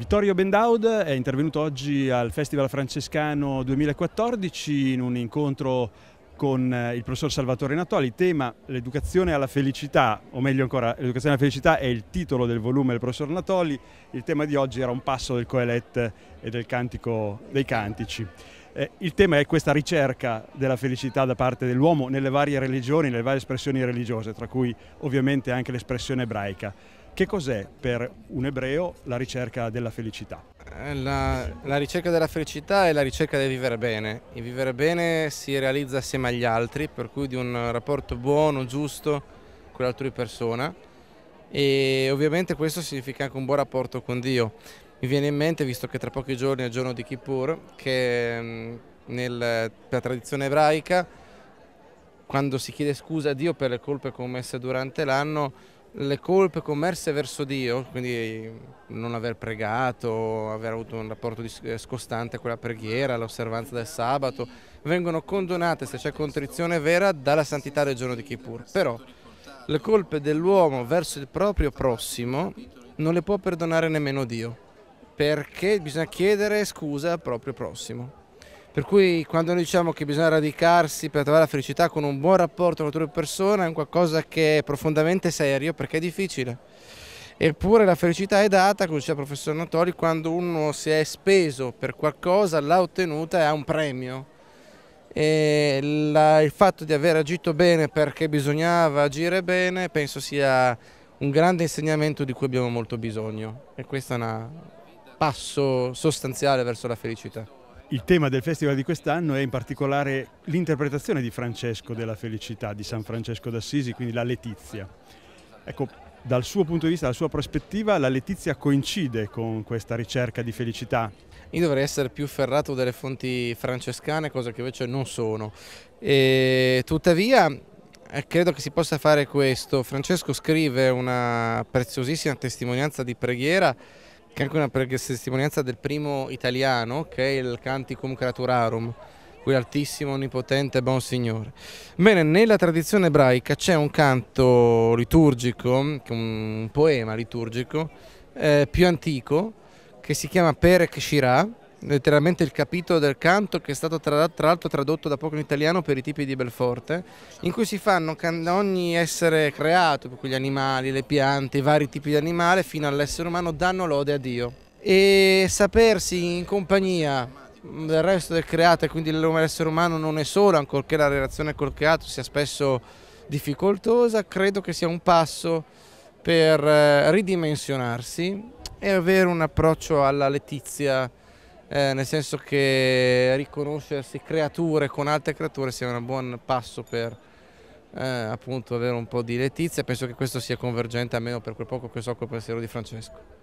Vittorio Bendaud è intervenuto oggi al Festival Francescano 2014 in un incontro con eh, il professor Salvatore Natoli, tema l'educazione alla felicità, o meglio ancora l'educazione alla felicità è il titolo del volume del professor Natoli, il tema di oggi era un passo del Coelet e del Cantico dei Cantici. Eh, il tema è questa ricerca della felicità da parte dell'uomo nelle varie religioni, nelle varie espressioni religiose, tra cui ovviamente anche l'espressione ebraica. Che cos'è per un ebreo la ricerca della felicità? Eh, la, la, ricerca della felicità è la ricerca del vivere bene. Il vivere bene si realizza assieme agli altri, per cui di un rapporto buono, giusto con l'altra persona e ovviamente questo significa anche un buon rapporto con Dio. Mi viene in mente, visto che tra pochi giorni è il giorno di Kippur, che mm, nella tradizione ebraica quando si chiede scusa a Dio per le colpe commesse durante l'anno le colpe commerse verso Dio, quindi non aver pregato, aver avuto un rapporto eh, scostante con la preghiera, l'osservanza del sabato, vengono condonate, se c'è contrizione vera, dalla santità del giorno di Kippur. Però le colpe dell'uomo verso il proprio prossimo non le può perdonare nemmeno Dio, perché bisogna chiedere scusa al proprio prossimo. Per cui quando noi diciamo che bisogna radicarsi per trovare la felicità con un buon rapporto con la persone è qualcosa che è profondamente serio perché è difficile. Eppure la felicità è data, come diceva il professor Natori, quando uno si è speso per qualcosa, l'ha ottenuta e ha un premio. La, il fatto di aver agito bene perché bisognava agire bene penso sia un grande insegnamento di cui abbiamo molto bisogno e questo è un passo sostanziale verso la felicità. Il tema del festival di quest'anno è in particolare l'interpretazione di Francesco della felicità di San Francesco d'Assisi, quindi la Letizia. Ecco, dal suo punto di vista, dalla sua prospettiva, la Letizia coincide con questa ricerca di felicità? Io dovrei essere più ferrato delle fonti francescane, cosa che invece non sono. E, tuttavia, eh, credo che si possa fare questo. Francesco scrive una preziosissima testimonianza di preghiera che è anche una testimonianza del primo italiano che è il Canticum Creaturarum, quell'altissimo, onnipotente, buon Signore. Bene, nella tradizione ebraica c'è un canto liturgico, un poema liturgico eh, più antico che si chiama Perek Shirah letteralmente il capitolo del canto che è stato tra, tra l'altro tradotto da poco in italiano per i tipi di Belforte, in cui si fanno ogni essere creato, gli animali, le piante, i vari tipi di animale, fino all'essere umano, danno lode a Dio. E sapersi in compagnia del resto del creato e quindi l'essere umano non è solo, ancorché la relazione col creato sia spesso difficoltosa, credo che sia un passo per eh, ridimensionarsi e avere un approccio alla letizia eh, nel senso che riconoscersi creature con altre creature sia un buon passo per eh, appunto avere un po' di letizia, penso che questo sia convergente almeno per quel poco che so col pensiero di Francesco.